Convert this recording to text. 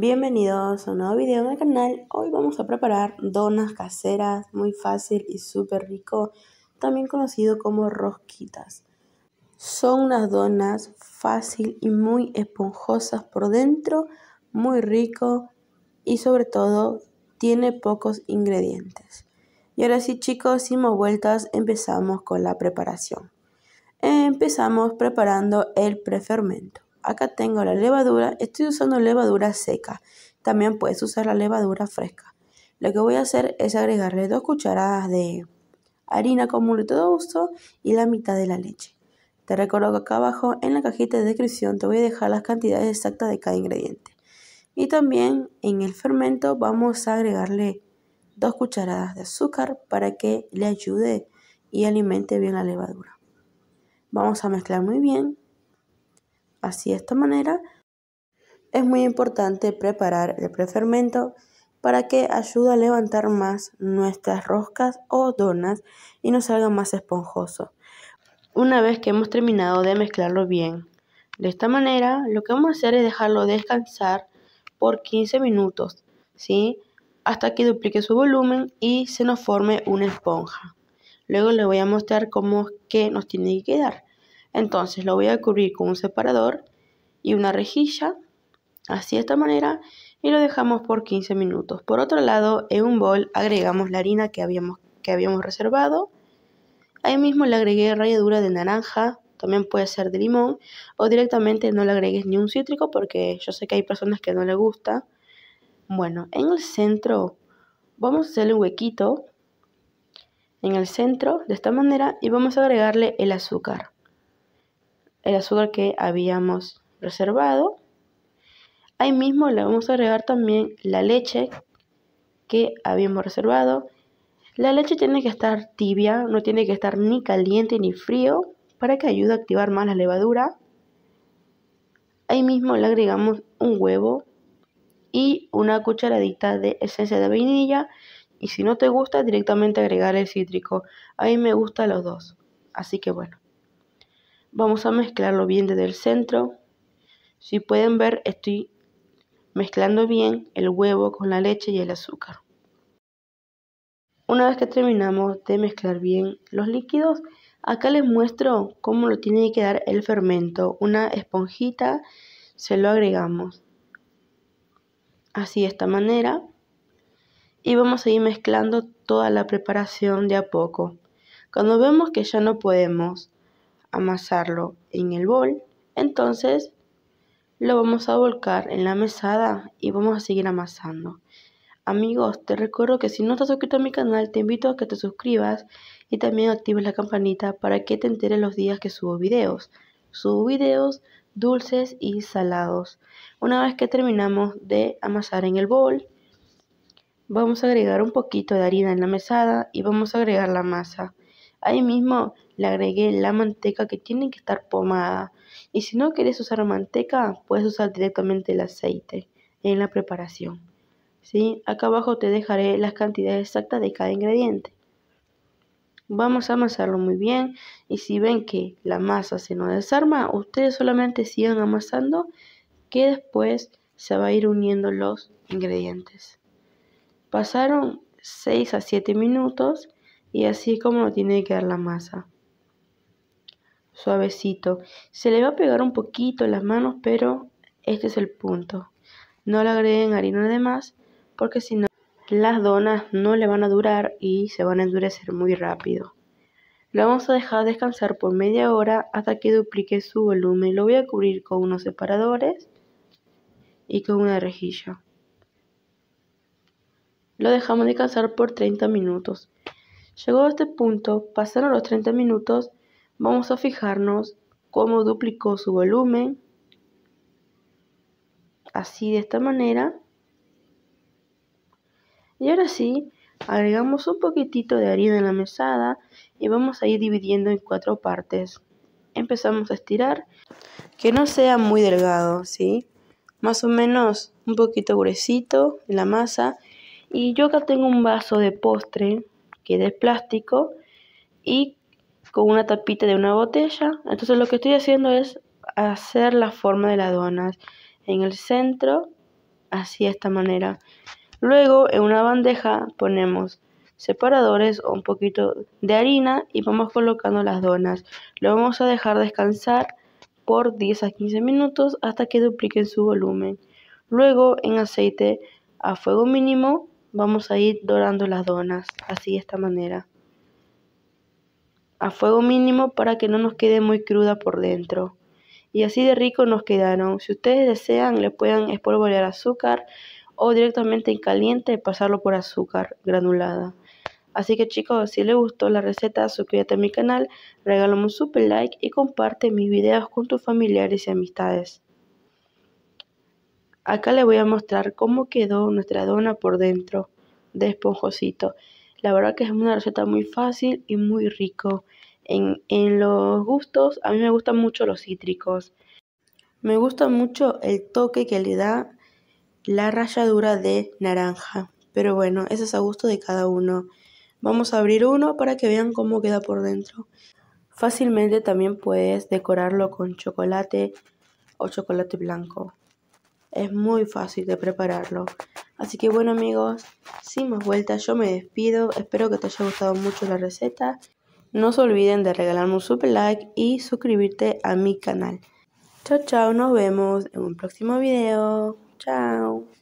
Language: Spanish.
Bienvenidos a un nuevo video en el canal. Hoy vamos a preparar donas caseras, muy fácil y súper rico, también conocido como rosquitas. Son unas donas fácil y muy esponjosas por dentro, muy rico y sobre todo tiene pocos ingredientes. Y ahora sí chicos, sin más vueltas, empezamos con la preparación. Empezamos preparando el prefermento. Acá tengo la levadura, estoy usando levadura seca. También puedes usar la levadura fresca. Lo que voy a hacer es agregarle dos cucharadas de harina común de todo uso y la mitad de la leche. Te recuerdo que acá abajo en la cajita de descripción te voy a dejar las cantidades exactas de cada ingrediente. Y también en el fermento vamos a agregarle dos cucharadas de azúcar para que le ayude y alimente bien la levadura. Vamos a mezclar muy bien Así, de esta manera, es muy importante preparar el prefermento para que ayude a levantar más nuestras roscas o donas y nos salga más esponjoso. Una vez que hemos terminado de mezclarlo bien, de esta manera lo que vamos a hacer es dejarlo descansar por 15 minutos, ¿sí? Hasta que duplique su volumen y se nos forme una esponja. Luego le voy a mostrar cómo que nos tiene que quedar. Entonces lo voy a cubrir con un separador y una rejilla, así de esta manera, y lo dejamos por 15 minutos. Por otro lado, en un bol agregamos la harina que habíamos, que habíamos reservado. Ahí mismo le agregué ralladura de naranja, también puede ser de limón, o directamente no le agregues ni un cítrico porque yo sé que hay personas que no le gusta. Bueno, en el centro vamos a hacerle un huequito en el centro de esta manera y vamos a agregarle el azúcar el azúcar que habíamos reservado. Ahí mismo le vamos a agregar también la leche que habíamos reservado. La leche tiene que estar tibia, no tiene que estar ni caliente ni frío para que ayude a activar más la levadura. Ahí mismo le agregamos un huevo y una cucharadita de esencia de vainilla y si no te gusta directamente agregar el cítrico. A mí me gustan los dos. Así que bueno. Vamos a mezclarlo bien desde el centro. Si pueden ver, estoy mezclando bien el huevo con la leche y el azúcar. Una vez que terminamos de mezclar bien los líquidos, acá les muestro cómo lo tiene que dar el fermento. Una esponjita se lo agregamos. Así de esta manera. Y vamos a ir mezclando toda la preparación de a poco. Cuando vemos que ya no podemos amasarlo en el bol. Entonces lo vamos a volcar en la mesada y vamos a seguir amasando. Amigos, te recuerdo que si no estás suscrito a mi canal, te invito a que te suscribas y también actives la campanita para que te enteres los días que subo videos. Subo videos dulces y salados. Una vez que terminamos de amasar en el bol, vamos a agregar un poquito de harina en la mesada y vamos a agregar la masa. Ahí mismo le agregué la manteca que tiene que estar pomada. Y si no quieres usar manteca, puedes usar directamente el aceite en la preparación. ¿Sí? Acá abajo te dejaré las cantidades exactas de cada ingrediente. Vamos a amasarlo muy bien y si ven que la masa se nos desarma, ustedes solamente sigan amasando que después se va a ir uniendo los ingredientes. Pasaron 6 a 7 minutos y así como lo tiene que quedar la masa. Suavecito. Se le va a pegar un poquito las manos, pero este es el punto. No le agreguen harina de más porque si no las donas no le van a durar y se van a endurecer muy rápido. Lo vamos a dejar descansar por media hora hasta que duplique su volumen. Lo voy a cubrir con unos separadores y con una rejilla. Lo dejamos descansar por 30 minutos. Llegó a este punto, pasaron los 30 minutos, vamos a fijarnos cómo duplicó su volumen. Así de esta manera. Y ahora sí, agregamos un poquitito de harina en la mesada y vamos a ir dividiendo en cuatro partes. Empezamos a estirar, que no sea muy delgado, ¿sí? Más o menos un poquito gruesito la masa. Y yo acá tengo un vaso de postre de plástico y con una tapita de una botella. Entonces lo que estoy haciendo es hacer la forma de las donas en el centro, así de esta manera. Luego en una bandeja ponemos separadores o un poquito de harina y vamos colocando las donas. Lo vamos a dejar descansar por 10 a 15 minutos hasta que dupliquen su volumen. Luego en aceite a fuego mínimo Vamos a ir dorando las donas, así de esta manera. A fuego mínimo para que no nos quede muy cruda por dentro. Y así de rico nos quedaron. Si ustedes desean, le pueden espolvorear azúcar o directamente en caliente pasarlo por azúcar granulada. Así que chicos, si les gustó la receta, suscríbete a mi canal, regálame un super like y comparte mis videos con tus familiares y amistades. Acá les voy a mostrar cómo quedó nuestra dona por dentro de esponjosito. La verdad que es una receta muy fácil y muy rico. En, en los gustos, a mí me gustan mucho los cítricos. Me gusta mucho el toque que le da la ralladura de naranja. Pero bueno, eso es a gusto de cada uno. Vamos a abrir uno para que vean cómo queda por dentro. Fácilmente también puedes decorarlo con chocolate o chocolate blanco es muy fácil de prepararlo. Así que bueno amigos, sin más vueltas yo me despido, espero que te haya gustado mucho la receta. No se olviden de regalarme un super like y suscribirte a mi canal. Chao, chao, nos vemos en un próximo video. Chao.